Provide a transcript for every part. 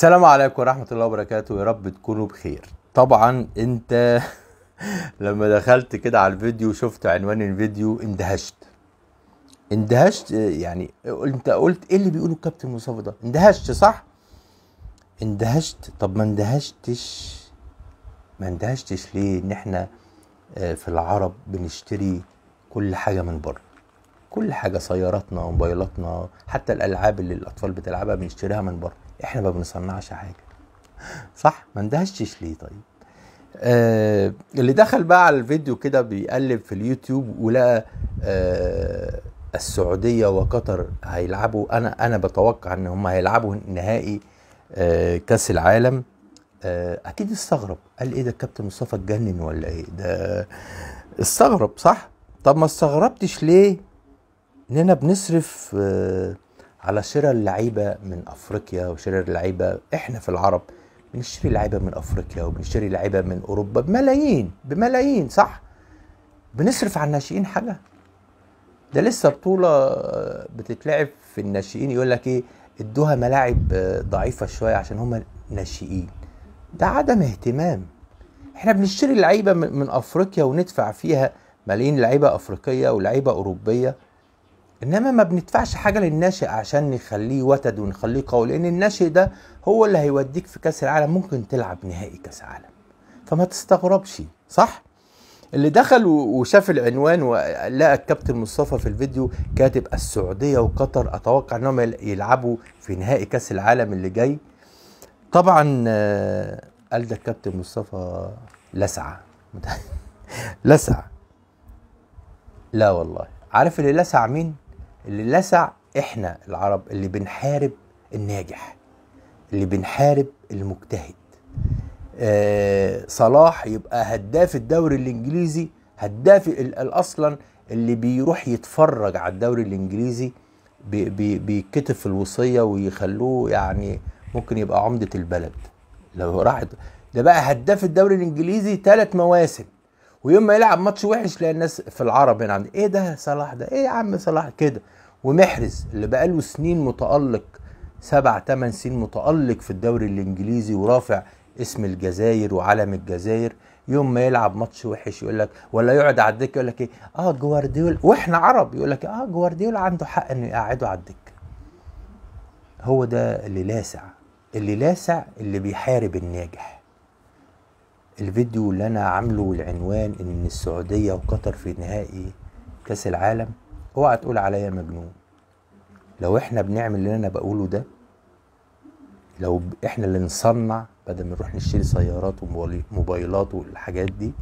السلام عليكم ورحمة الله وبركاته يا رب تكونوا بخير طبعا انت لما دخلت كده على الفيديو شفت عنوان الفيديو اندهشت اندهشت يعني انت قلت ايه اللي بيقوله الكابتن مصطفى ده اندهشت صح اندهشت طب ما اندهشتش ما اندهشتش ليه ان احنا آه، في العرب بنشتري كل حاجة من بره كل حاجة سياراتنا وموبايلاتنا حتى الألعاب اللي الأطفال بتلعبها بنشتريها من بره احنا ما بنصنعش حاجه صح ما اندهشتش ليه طيب آه اللي دخل بقى على الفيديو كده بيقلب في اليوتيوب ولقى آه السعوديه وقطر هيلعبوا انا انا بتوقع ان هم هيلعبوا نهائي آه كاس العالم آه اكيد استغرب قال ايه ده الكابتن مصطفى اتجنن ولا ايه ده استغرب صح طب ما استغربتش ليه اننا بنصرف آه على شراء اللعيبه من افريقيا وشراء اللعيبه احنا في العرب بنشتري لعيبه من افريقيا وبنشتري لعيبه من اوروبا بملايين بملايين صح بنصرف على الناشئين حاجه ده لسه بطوله آه، بتتلعب في الناشئين يقول لك ايه ادوها ملاعب آه، ضعيفه شويه عشان هم ناشئين ده عدم اهتمام احنا بنشتري لعيبه من افريقيا وندفع فيها ملايين لعيبه افريقيه ولعيبه اوروبيه انما ما بندفعش حاجه للناشئ عشان نخليه وتد ونخليه قوي لان الناشئ ده هو اللي هيوديك في كاس العالم ممكن تلعب نهائي كاس عالم فما تستغربش صح اللي دخل وشاف العنوان ولقى الكابتن مصطفى في الفيديو كاتب السعوديه وقطر اتوقع انهم يلعبوا في نهائي كاس العالم اللي جاي طبعا آه، قال ده الكابتن مصطفى لسعه لسعه لا والله عارف اللي لسع مين اللي لسع احنا العرب اللي بنحارب الناجح اللي بنحارب المجتهد آه صلاح يبقى هداف الدوري الانجليزي هداف اصلا اللي بيروح يتفرج على الدوري الانجليزي بيتكتف في الوصيه ويخلوه يعني ممكن يبقى عمده البلد لو راح ده بقى هداف الدوري الانجليزي ثلاث مواسم ويوم ما يلعب ماتش وحش لا الناس في العرب هنا يعني ايه ده صلاح ده ايه يا عم صلاح كده ومحرز اللي بقاله سنين متألق سبع ثمان سنين متألق في الدوري الإنجليزي ورافع اسم الجزائر وعلم الجزائر يوم ما يلعب ماتش وحش يقول لك ولا يقعد على الدكه يقول لك ايه اه جوارديولا واحنا عرب يقول لك إيه؟ اه جوارديولا عنده حق انه يقعده على الدكه هو ده اللي لاسع اللي لاسع اللي بيحارب الناجح الفيديو اللي انا عامله والعنوان ان السعوديه وقطر في نهائي كاس العالم اوعى تقول عليا مجنون لو احنا بنعمل اللي انا بقوله ده لو احنا اللي نصنع بدل ما نروح نشتري سيارات وموبايلات والحاجات دي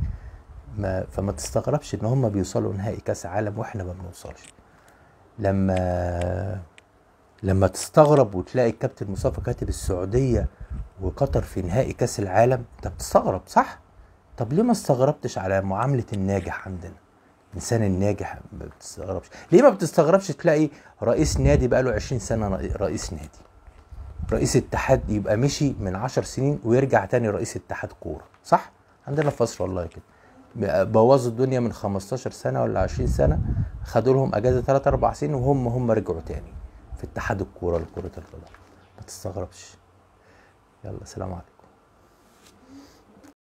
ما فما تستغربش ان هم بيوصلوا نهائي كاس عالم واحنا ما بنوصلش لما لما تستغرب وتلاقي الكابتن مصطفى كاتب السعوديه وقطر في نهائي كاس العالم انت بتستغرب صح طب ليه ما استغربتش على معامله الناجح عندنا الانسان الناجح ما بتستغربش ليه ما بتستغربش تلاقي رئيس نادي بقى له 20 سنه رئيس نادي رئيس اتحاد يبقى مشي من 10 سنين ويرجع تاني رئيس اتحاد كوره صح عندنا في مصر والله كده بوظوا الدنيا من 15 سنه ولا 20 سنه خدوا لهم اجازه 3 4 سنين وهم هم رجعوا تاني في اتحاد الكوره لكره القدم ما تستغربش يلا سلام عليكم